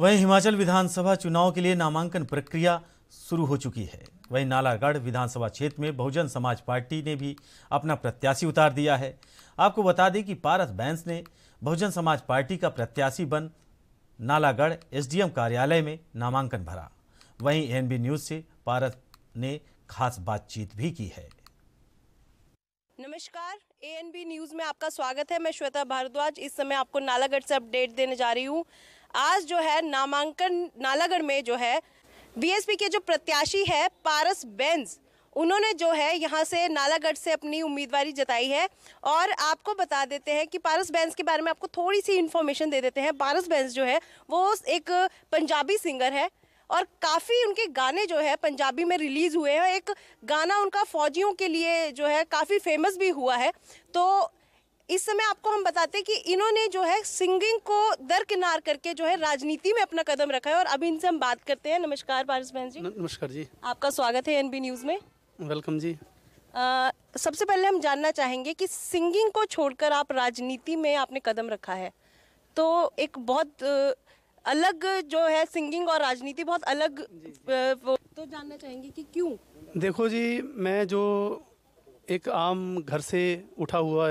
वहीं हिमाचल विधानसभा चुनाव के लिए नामांकन प्रक्रिया शुरू हो चुकी है वहीं नालागढ़ विधानसभा क्षेत्र में बहुजन समाज पार्टी ने भी अपना प्रत्याशी उतार दिया है आपको बता दें कि पारस बैंस ने बहुजन समाज पार्टी का प्रत्याशी बन नालागढ़ एसडीएम कार्यालय में नामांकन भरा वहीं एनबी न्यूज से पारस ने खास बातचीत भी की है नमस्कार एएनबी न्यूज में आपका स्वागत है मैं श्वेता भारद्वाज इस समय आपको नालागढ़ से अपडेट देने जा रही हूँ आज जो है नामांकन नालागढ़ में जो है बीएसपी के जो प्रत्याशी है पारस बेंज उन्होंने जो है यहाँ से नालागढ़ से अपनी उम्मीदवारी जताई है और आपको बता देते हैं कि पारस बैंस के बारे में आपको थोड़ी सी इन्फॉर्मेशन दे देते हैं पारस बैंस जो है वो एक पंजाबी सिंगर है और काफ़ी उनके गाने जो है पंजाबी में रिलीज़ हुए हैं एक गाना उनका फौजियों के लिए जो है काफ़ी फेमस भी हुआ है तो इस समय आपको हम बताते हैं कि इन्होंने जो है सिंगिंग को दरकिनार करके जो है राजनीति में अपना कदम रखा है और अभी इनसे हम बात करते हैं नमस्कार पारस बहन जी नमस्कार जी आपका स्वागत है एनबी न्यूज़ में वेलकम जी आ, सबसे पहले हम जानना चाहेंगे कि सिंगिंग को छोड़कर आप राजनीति में आपने कदम रखा है तो एक बहुत अलग जो है सिंगिंग और राजनीति बहुत अलग जी, जी। तो जानना चाहेंगे कि क्यों देखो जी मैं जो एक आम घर से उठा हुआ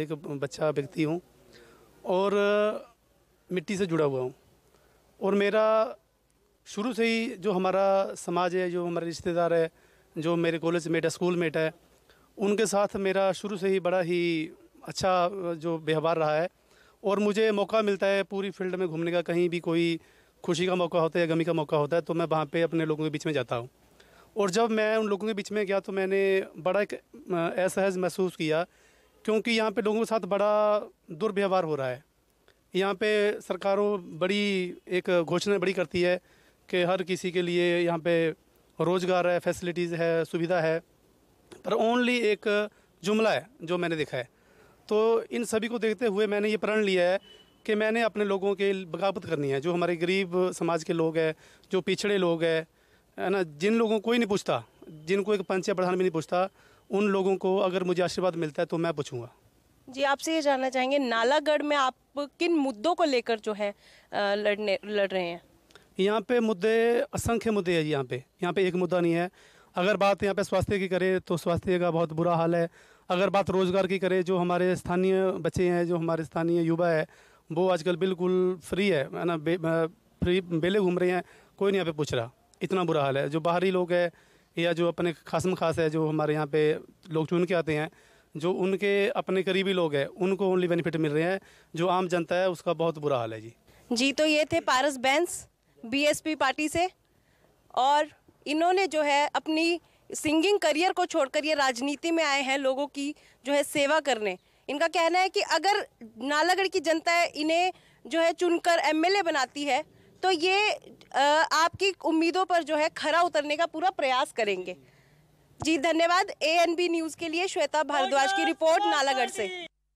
एक बच्चा व्यक्ति हूँ और मिट्टी से जुड़ा हुआ हूँ और मेरा शुरू से ही जो हमारा समाज है जो हमारे रिश्तेदार है जो मेरे कॉलेज मेट है स्कूल मेट है उनके साथ मेरा शुरू से ही बड़ा ही अच्छा जो व्यवहार रहा है और मुझे मौका मिलता है पूरी फील्ड में घूमने का कहीं भी कोई खुशी का मौका होता है या गमी का मौका होता है तो मैं वहाँ पे अपने लोगों के बीच में जाता हूँ और जब मैं उन लोगों के बीच में गया तो मैंने बड़ा एक असहज महसूस किया क्योंकि यहाँ पे लोगों के साथ बड़ा दुर्व्यवहार हो रहा है यहाँ पे सरकारों बड़ी एक घोषणा बड़ी करती है कि हर किसी के लिए यहाँ पे रोज़गार है फैसिलिटीज़ है सुविधा है पर ओनली एक जुमला है जो मैंने देखा है तो इन सभी को देखते हुए मैंने ये प्रण लिया है कि मैंने अपने लोगों के बगावत करनी है जो हमारे गरीब समाज के लोग हैं जो पिछड़े लोग हैं है ना जिन लोगों को कोई नहीं पूछता जिनको एक पंच या प्रधान भी नहीं पूछता उन लोगों को अगर मुझे आशीर्वाद मिलता है तो मैं पूछूंगा जी आपसे ये जानना चाहेंगे नालागढ़ में आप किन मुद्दों को लेकर जो है लड़ने लड़ रहे हैं यहाँ पे मुद्दे असंख्य मुद्दे हैं यहाँ पे यहाँ पे एक मुद्दा नहीं है अगर बात यहाँ पे स्वास्थ्य की करें तो स्वास्थ्य का बहुत बुरा हाल है अगर बात रोज़गार की करें जो हमारे स्थानीय बच्चे हैं जो हमारे स्थानीय युवा है वो आजकल बिल्कुल फ्री है ना बे, फ्री बेले घूम रहे हैं कोई नहीं यहाँ पे पूछ रहा इतना बुरा हाल है जो बाहरी लोग हैं या जो अपने खासम खास है जो हमारे यहाँ पे लोग चुन के आते हैं जो उनके अपने करीबी लोग हैं उनको ओनली बेनिफिट मिल रहे हैं जो आम जनता है उसका बहुत बुरा हाल है जी जी तो ये थे पारस बैंस बीएसपी पार्टी से और इन्होंने जो है अपनी सिंगिंग करियर को छोड़कर ये राजनीति में आए हैं लोगों की जो है सेवा करने इनका कहना है कि अगर नालागढ़ की जनता इन्हें जो है चुनकर एमएलए बनाती है तो ये आपकी उम्मीदों पर जो है खरा उतरने का पूरा प्रयास करेंगे जी धन्यवाद ए न्यूज़ के लिए श्वेता oh भारद्वाज की रिपोर्ट नालागढ़ से